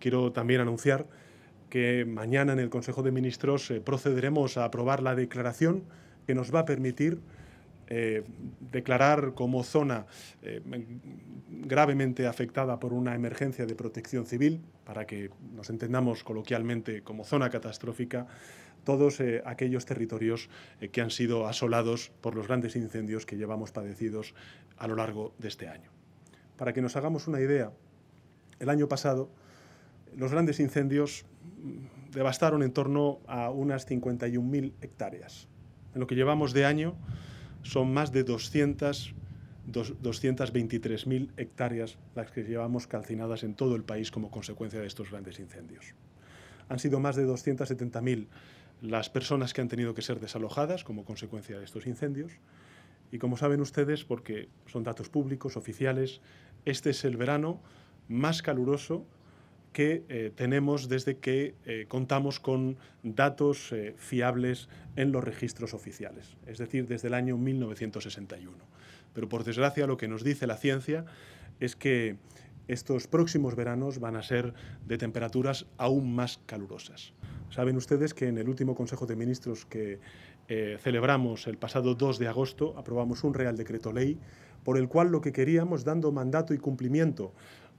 quiero también anunciar que mañana en el Consejo de Ministros eh, procederemos a aprobar la declaración que nos va a permitir eh, declarar como zona eh, gravemente afectada por una emergencia de protección civil, para que nos entendamos coloquialmente como zona catastrófica, todos aquellos territorios que han sido asolados por los grandes incendios que llevamos padecidos a lo largo de este año. Para que nos hagamos una idea, el año pasado los grandes incendios devastaron en torno a unas 51.000 hectáreas. En lo que llevamos de año son más de 223.000 hectáreas las que llevamos calcinadas en todo el país como consecuencia de estos grandes incendios. Han sido más de 270.000 las personas que han tenido que ser desalojadas como consecuencia de estos incendios. Y como saben ustedes, porque son datos públicos, oficiales, este es el verano más caluroso que eh, tenemos desde que eh, contamos con datos eh, fiables en los registros oficiales, es decir, desde el año 1961. Pero por desgracia lo que nos dice la ciencia es que estos próximos veranos van a ser de temperaturas aún más calurosas. Saben ustedes que en el último Consejo de Ministros que celebramos el pasado 2 de agosto aprobamos un Real Decreto Ley por el cual lo que queríamos, dando mandato y cumplimiento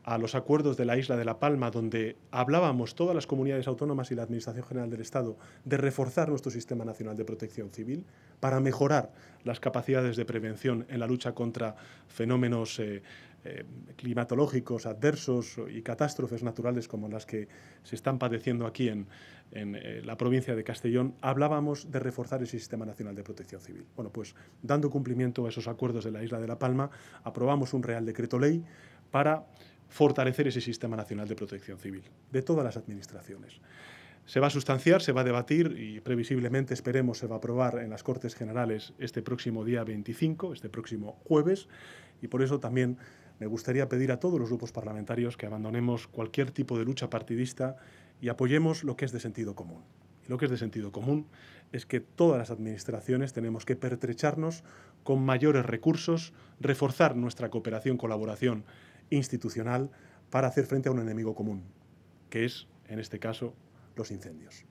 a los acuerdos de la isla de La Palma, donde hablábamos todas las comunidades autónomas y la Administración General del Estado de reforzar nuestro sistema nacional de protección civil para mejorar las capacidades de prevención en la lucha contra fenómenos eh, eh, climatológicos adversos y catástrofes naturales como las que se están padeciendo aquí en, eh, la provincia de Castellón, hablábamos de reforzar el sistema nacional de protección civil. Bueno, pues dando cumplimiento a esos acuerdos de la isla de La Palma, aprobamos un Real Decreto Ley para fortalecer ese sistema nacional de protección civil de todas las administraciones. Se va a sustanciar, se va a debatir y previsiblemente esperemos se va a aprobar en las Cortes Generales este próximo día 25, este próximo jueves, y por eso también me gustaría pedir a todos los grupos parlamentarios que abandonemos cualquier tipo de lucha partidista y apoyemos lo que es de sentido común. Y lo que es de sentido común es que todas las administraciones tenemos que pertrecharnos con mayores recursos, reforzar nuestra cooperación, colaboración institucional para hacer frente a un enemigo común, que es, en este caso, los incendios.